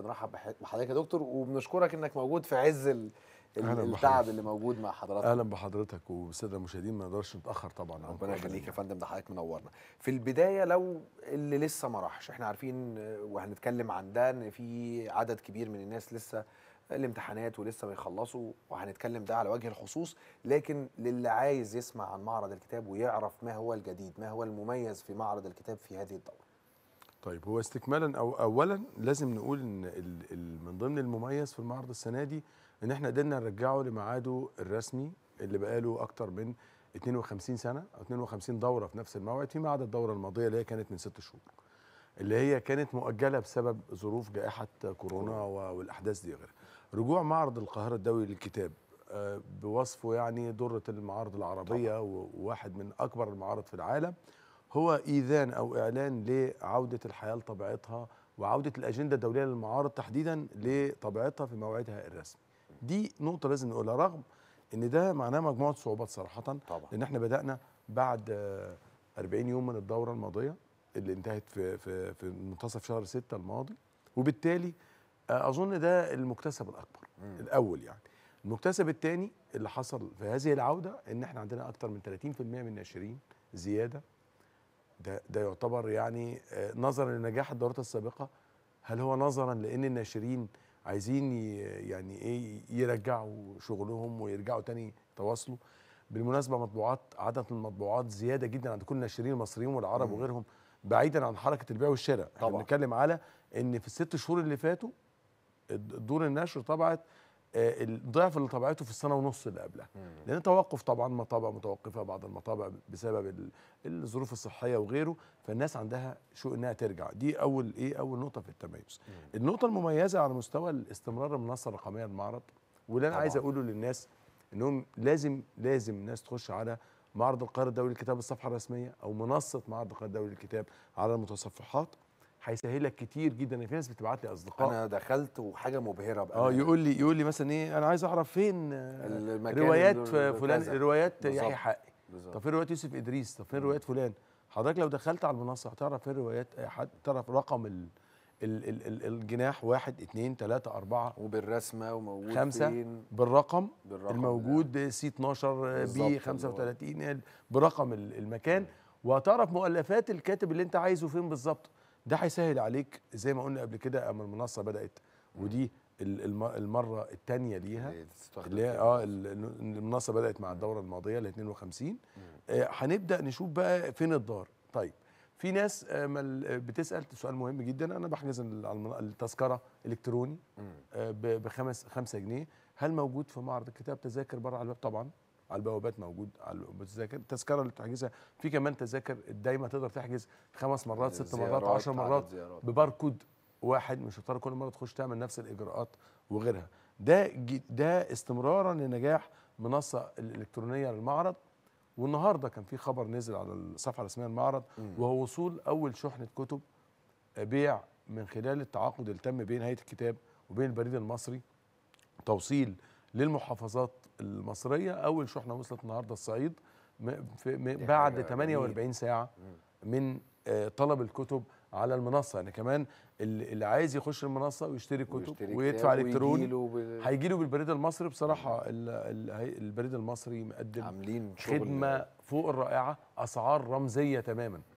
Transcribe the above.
بنرحب بحضرتك يا دكتور وبنشكرك انك موجود في عز التعب اللي موجود مع حضرتك اهلا بحضرتك والساده المشاهدين ما نقدرش نتاخر طبعا ربنا يخليك يا فندم ده حضرتك منورنا في البدايه لو اللي لسه ما راحش احنا عارفين وهنتكلم عن ده ان في عدد كبير من الناس لسه الامتحانات ولسه ما يخلصوا وهنتكلم ده على وجه الخصوص لكن للي عايز يسمع عن معرض الكتاب ويعرف ما هو الجديد ما هو المميز في معرض الكتاب في هذه الدوره طيب هو استكمالا او اولا لازم نقول ان من ضمن المميز في المعرض السنه دي ان احنا قدرنا نرجعه لميعاده الرسمي اللي بقاله اكتر من 52 سنه او 52 دوره في نفس الموعد فيما عدا الدوره الماضيه اللي هي كانت من ست شهور اللي هي كانت مؤجله بسبب ظروف جائحه كورونا والاحداث دي غيرها رجوع معرض القاهره الدولي للكتاب آه، بوصفه يعني دره المعارض العربيه وواحد من اكبر المعارض في العالم هو إيذان أو إعلان لعودة الحياة لطبيعتها وعودة الأجندة الدولية للمعارض تحديدا لطبيعتها في موعدها الرسمي دي نقطة لازم نقولها رغم ان ده معناه مجموعه صعوبات صراحه طبعا لان احنا بدانا بعد 40 يوم من الدوره الماضيه اللي انتهت في في في منتصف شهر 6 الماضي وبالتالي آه، اظن ده المكتسب الاكبر مم. الاول يعني المكتسب الثاني اللي حصل في هذه العوده ان احنا عندنا اكثر من 30% من الناشرين زياده ده ده يعتبر يعني آه، نظرا لنجاح الدورات السابقه هل هو نظرا لان الناشرين عايزين يعني ايه يرجعوا شغلهم ويرجعوا تاني تواصلوا بالمناسبه مطبوعات عدد المطبوعات زياده جدا عند كل الناشرين المصريين والعرب وغيرهم بعيدا عن حركه البيع والشراء طبعا احنا بنتكلم على ان في الست شهور اللي فاتوا دور النشر طبعت آه، الضعف اللي طبعته في السنه ونص اللي قبلها لان توقف طبعا مطابع متوقفه بعض المطابع بسبب الظروف الصحيه وغيره فالناس عندها شوق انها ترجع دي اول ايه اول نقطه في التميز النقطه المميزه على مستوى الاستمرار المنصه الرقميه للمعرض واللي انا طبعا. عايز اقوله للناس انهم لازم لازم الناس تخش على معرض القاهره الدولي للكتاب الصفحه الرسميه او منصه معرض القاهره الدولي للكتاب على المتصفحات هيسهلك كتير جدا يعني في ناس بتبعت لي اصدقاء انا دخلت وحاجه مبهره بقى اه يقول لي يقول لي مثلا ايه انا عايز اعرف فين روايات فلان روايات يحيى حقي طب فين روايات يوسف ادريس طب فين روايات فلان حضرتك لو دخلت على المنصه هتعرف فين روايات حد تعرف رقم ال ال ال ال الجناح واحد اثنين ثلاثة أربعة وبالرسمة وموجود خمسة فين بالرقم, بالرقم الموجود ده. سي 12 بي 35 برقم المكان وهتعرف مؤلفات الكاتب اللي انت عايزه فين بالظبط ده هيسهل عليك زي ما قلنا قبل كده اما المنصه بدات ودي المره الثانيه ليها اللي هي اه المنصه بدات مع الدوره الماضيه ال 52 آه، هنبدا آه نشوف بقى فين الدار طيب في ناس آه، بتسال سؤال مهم جدا انا بحجز التذكره الكتروني آه، بخمس 5 جنيه هل موجود في معرض الكتاب تذاكر بره على الباب طبعا على البوابات موجود على التذاكر التذكره اللي بتحجزها في كمان تذاكر دايما تقدر تحجز خمس مرات ست مرات عشر مرات بباركود واحد مش هتضطر كل مره تخش تعمل نفس الاجراءات وغيرها ده ده استمرارا لنجاح منصه الالكترونيه للمعرض والنهارده كان في خبر نزل على الصفحه الرسميه للمعرض وهو وصول اول شحنه كتب بيع من خلال التعاقد اللي تم بين هيئه الكتاب وبين البريد المصري توصيل للمحافظات المصريه اول شحنه وصلت النهارده الصعيد بعد 48 ساعه من آه، طلب الكتب على المنصه يعني كمان اللي عايز يخش المنصه ويشتري كتب ويدفع الكتروني هيجي له بالبريد المصري بصراحه البريد المصري مقدم عاملين خدمه فوق الرائعه اسعار رمزيه تماما